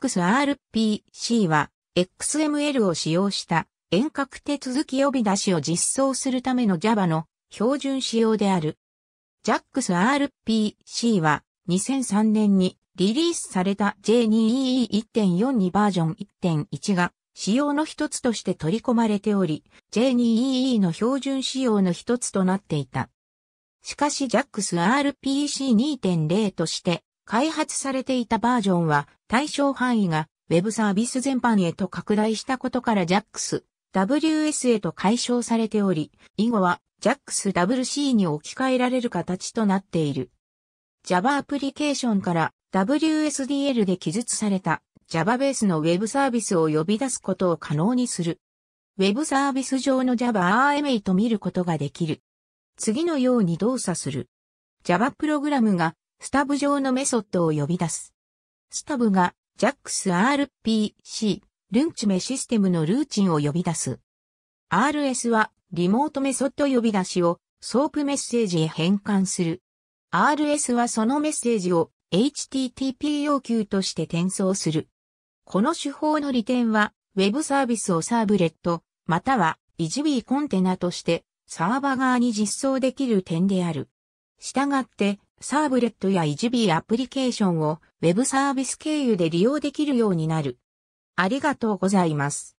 JAX-RPC は XML を使用した遠隔手続き呼び出しを実装するための Java の標準仕様である。JAX-RPC は2003年にリリースされた J2EE1.42 バージョン1.1が仕様の一つとして取り込まれており、J2EE の標準仕様の一つとなっていた。しかし JAX-RPC2.0 として開発されていたバージョンは対象範囲が Web サービス全般へと拡大したことから JAX、WS へと解消されており、以後は JAX WC に置き換えられる形となっている。Java アプリケーションから WSDL で記述された Java ベースの Web サービスを呼び出すことを可能にする。Web サービス上の Java RM a と見ることができる。次のように動作する。Java プログラムがスタブ上のメソッドを呼び出す。スタブが JAX-RPC、ルンチメシステムのルーチンを呼び出す。RS はリモートメソッド呼び出しをソープメッセージへ変換する。RS はそのメッセージを HTTP 要求として転送する。この手法の利点は、Web サービスをサーブレット、または 1B コンテナとしてサーバ側に実装できる点である。したがって、サーブレットや 1B アプリケーションを Web サービス経由で利用できるようになる。ありがとうございます。